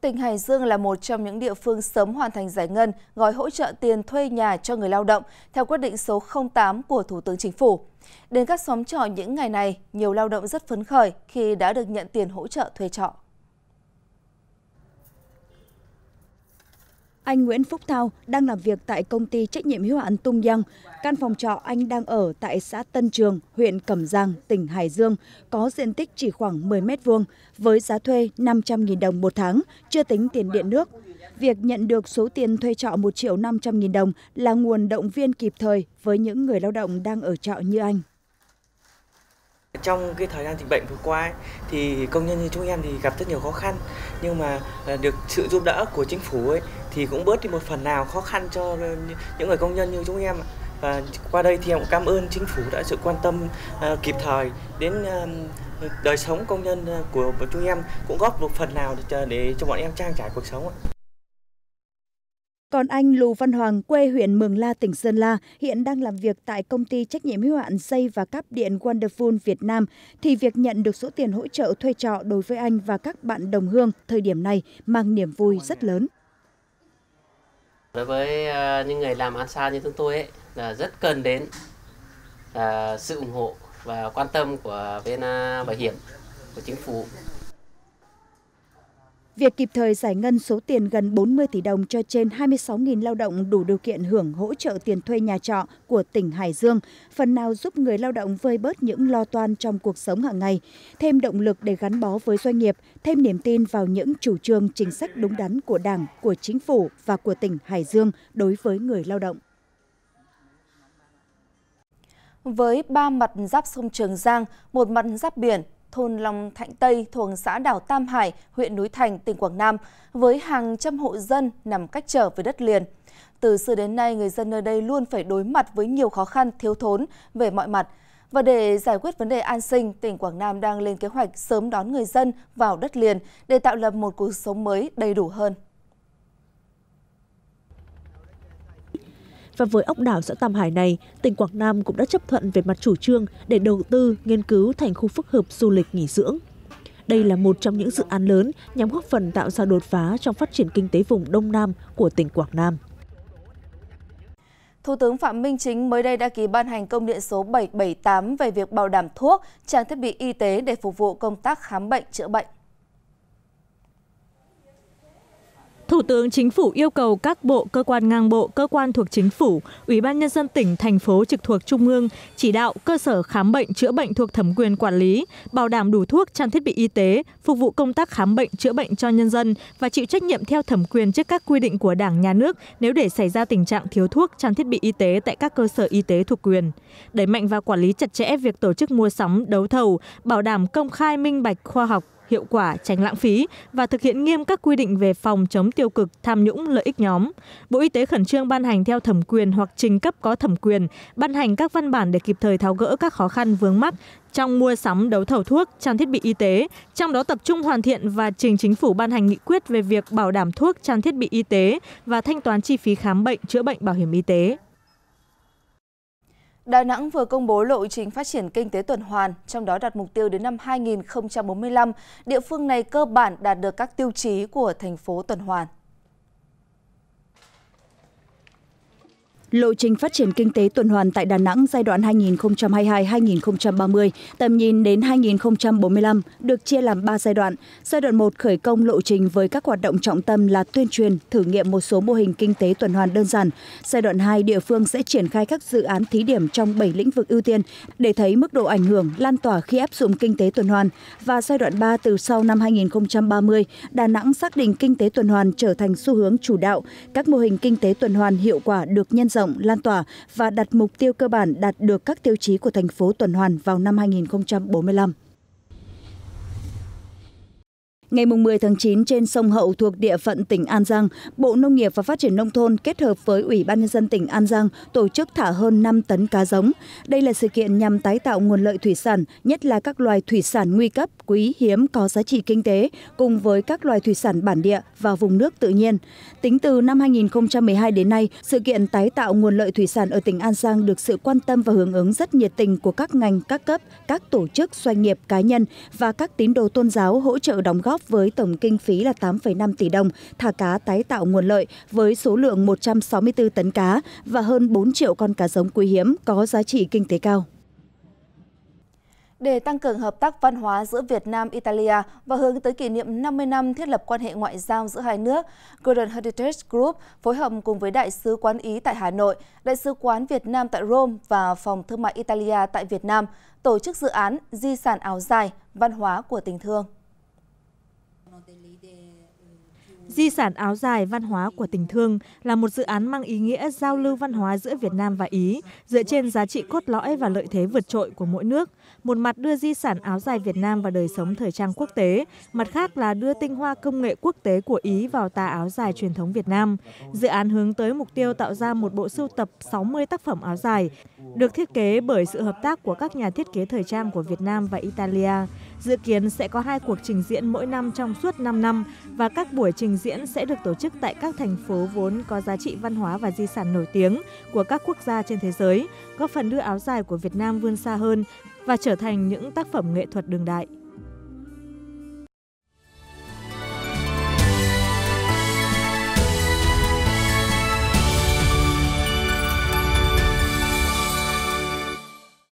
Tỉnh Hải Dương là một trong những địa phương sớm hoàn thành giải ngân gói hỗ trợ tiền thuê nhà cho người lao động theo quyết định số 08 của Thủ tướng Chính phủ. Đến các xóm trọ những ngày này, nhiều lao động rất phấn khởi khi đã được nhận tiền hỗ trợ thuê trọ. anh Nguyễn Phúc Thao đang làm việc tại công ty trách nhiệm hữu hạn Tung Giang. Căn phòng trọ anh đang ở tại xã Tân Trường, huyện Cẩm Giang, tỉnh Hải Dương, có diện tích chỉ khoảng 10 m2 với giá thuê 500.000 đồng một tháng, chưa tính tiền điện nước. Việc nhận được số tiền thuê trọ 1 triệu 500.000 đồng là nguồn động viên kịp thời với những người lao động đang ở trọ như anh. Trong cái thời gian dịch bệnh vừa qua ấy, thì công nhân như chúng em thì gặp rất nhiều khó khăn nhưng mà ờ, được sự giúp đỡ của chính phủ ấy thì cũng bớt đi một phần nào khó khăn cho những người công nhân như chúng em và qua đây thì em cũng cảm ơn chính phủ đã sự quan tâm uh, kịp thời đến uh, đời sống công nhân ờ, của chúng em cũng góp một phần nào để, để cho bọn em trang trải cuộc sống còn anh Lù Văn Hoàng, quê huyện Mường La, tỉnh Sơn La, hiện đang làm việc tại công ty trách nhiệm hữu hạn xây và cáp điện Wonderful Việt Nam, thì việc nhận được số tiền hỗ trợ thuê trọ đối với anh và các bạn đồng hương thời điểm này mang niềm vui rất lớn. Đối với ờ, những người làm ăn xa như chúng tôi ấy, là rất cần đến ờ, sự ủng hộ và quan tâm của bên ờ, bảo hiểm của chính phủ việc kịp thời giải ngân số tiền gần bốn mươi tỷ đồng cho trên hai mươi sáu lao động đủ điều kiện hưởng hỗ trợ tiền thuê nhà trọ của tỉnh hải dương phần nào giúp người lao động vơi bớt những lo toan trong cuộc sống hàng ngày thêm động lực để gắn bó với doanh nghiệp thêm niềm tin vào những chủ trương chính sách đúng đắn của đảng của chính phủ và của tỉnh hải dương đối với người lao động với ba mặt giáp sông Trường Giang, một mặt giáp biển thôn Long Thạnh Tây thuộc xã đảo Tam Hải, huyện Núi Thành, tỉnh Quảng Nam, với hàng trăm hộ dân nằm cách trở với đất liền. Từ xưa đến nay, người dân nơi đây luôn phải đối mặt với nhiều khó khăn, thiếu thốn về mọi mặt. Và để giải quyết vấn đề an sinh, tỉnh Quảng Nam đang lên kế hoạch sớm đón người dân vào đất liền để tạo lập một cuộc sống mới đầy đủ hơn. và với ốc đảo xã Tam Hải này, tỉnh Quảng Nam cũng đã chấp thuận về mặt chủ trương để đầu tư nghiên cứu thành khu phức hợp du lịch nghỉ dưỡng. Đây là một trong những dự án lớn nhằm góp phần tạo ra đột phá trong phát triển kinh tế vùng Đông Nam của tỉnh Quảng Nam. Thủ tướng Phạm Minh Chính mới đây đã ký ban hành công điện số 778 về việc bảo đảm thuốc, trang thiết bị y tế để phục vụ công tác khám bệnh chữa bệnh. thủ tướng chính phủ yêu cầu các bộ cơ quan ngang bộ cơ quan thuộc chính phủ ủy ban nhân dân tỉnh thành phố trực thuộc trung ương chỉ đạo cơ sở khám bệnh chữa bệnh thuộc thẩm quyền quản lý bảo đảm đủ thuốc trang thiết bị y tế phục vụ công tác khám bệnh chữa bệnh cho nhân dân và chịu trách nhiệm theo thẩm quyền trước các quy định của đảng nhà nước nếu để xảy ra tình trạng thiếu thuốc trang thiết bị y tế tại các cơ sở y tế thuộc quyền đẩy mạnh và quản lý chặt chẽ việc tổ chức mua sắm đấu thầu bảo đảm công khai minh bạch khoa học hiệu quả tránh lãng phí và thực hiện nghiêm các quy định về phòng chống tiêu cực tham nhũng lợi ích nhóm bộ y tế khẩn trương ban hành theo thẩm quyền hoặc trình cấp có thẩm quyền ban hành các văn bản để kịp thời tháo gỡ các khó khăn vướng mắt trong mua sắm đấu thầu thuốc trang thiết bị y tế trong đó tập trung hoàn thiện và trình chính phủ ban hành nghị quyết về việc bảo đảm thuốc trang thiết bị y tế và thanh toán chi phí khám bệnh chữa bệnh bảo hiểm y tế Đà Nẵng vừa công bố lộ trình phát triển kinh tế tuần hoàn, trong đó đặt mục tiêu đến năm 2045, địa phương này cơ bản đạt được các tiêu chí của thành phố tuần hoàn. lộ trình phát triển kinh tế tuần hoàn tại đà nẵng giai đoạn 2022-2030, tầm nhìn đến 2045 được chia làm ba giai đoạn. Giai đoạn một khởi công lộ trình với các hoạt động trọng tâm là tuyên truyền, thử nghiệm một số mô hình kinh tế tuần hoàn đơn giản. Giai đoạn hai địa phương sẽ triển khai các dự án thí điểm trong bảy lĩnh vực ưu tiên để thấy mức độ ảnh hưởng lan tỏa khi áp dụng kinh tế tuần hoàn. Và giai đoạn ba từ sau năm 2030, Đà Nẵng xác định kinh tế tuần hoàn trở thành xu hướng chủ đạo, các mô hình kinh tế tuần hoàn hiệu quả được nhân rộng lan tỏa và đặt mục tiêu cơ bản đạt được các tiêu chí của thành phố tuần hoàn vào năm hai nghìn bốn mươi năm Ngày 10 tháng 9 trên sông Hậu thuộc địa phận tỉnh An Giang, Bộ Nông nghiệp và Phát triển Nông thôn kết hợp với Ủy ban Nhân dân tỉnh An Giang tổ chức thả hơn 5 tấn cá giống. Đây là sự kiện nhằm tái tạo nguồn lợi thủy sản, nhất là các loài thủy sản nguy cấp, quý hiếm có giá trị kinh tế, cùng với các loài thủy sản bản địa và vùng nước tự nhiên. Tính từ năm 2012 đến nay, sự kiện tái tạo nguồn lợi thủy sản ở tỉnh An Giang được sự quan tâm và hưởng ứng rất nhiệt tình của các ngành, các cấp, các tổ chức, doanh nghiệp, cá nhân và các tín đồ tôn giáo hỗ trợ đóng góp góp với tổng kinh phí là 8,5 tỷ đồng thả cá tái tạo nguồn lợi với số lượng 164 tấn cá và hơn 4 triệu con cá giống quý hiếm có giá trị kinh tế cao để tăng cường hợp tác văn hóa giữa Việt Nam Italia và hướng tới kỷ niệm 50 năm thiết lập quan hệ ngoại giao giữa hai nước, Golden Heritage Group phối hợp cùng với đại sứ quán Ý tại Hà Nội, đại sứ quán Việt Nam tại Rome và phòng thương mại Italia tại Việt Nam tổ chức dự án Di sản áo dài văn hóa của tình thương. Di sản áo dài văn hóa của tình thương là một dự án mang ý nghĩa giao lưu văn hóa giữa Việt Nam và Ý, dựa trên giá trị cốt lõi và lợi thế vượt trội của mỗi nước. Một mặt đưa di sản áo dài Việt Nam vào đời sống thời trang quốc tế, mặt khác là đưa tinh hoa công nghệ quốc tế của Ý vào tà áo dài truyền thống Việt Nam. Dự án hướng tới mục tiêu tạo ra một bộ sưu tập 60 tác phẩm áo dài, được thiết kế bởi sự hợp tác của các nhà thiết kế thời trang của Việt Nam và Italia dự kiến sẽ có hai cuộc trình diễn mỗi năm trong suốt 5 năm và các buổi trình diễn sẽ được tổ chức tại các thành phố vốn có giá trị văn hóa và di sản nổi tiếng của các quốc gia trên thế giới, góp phần đưa áo dài của Việt Nam vươn xa hơn và trở thành những tác phẩm nghệ thuật đương đại.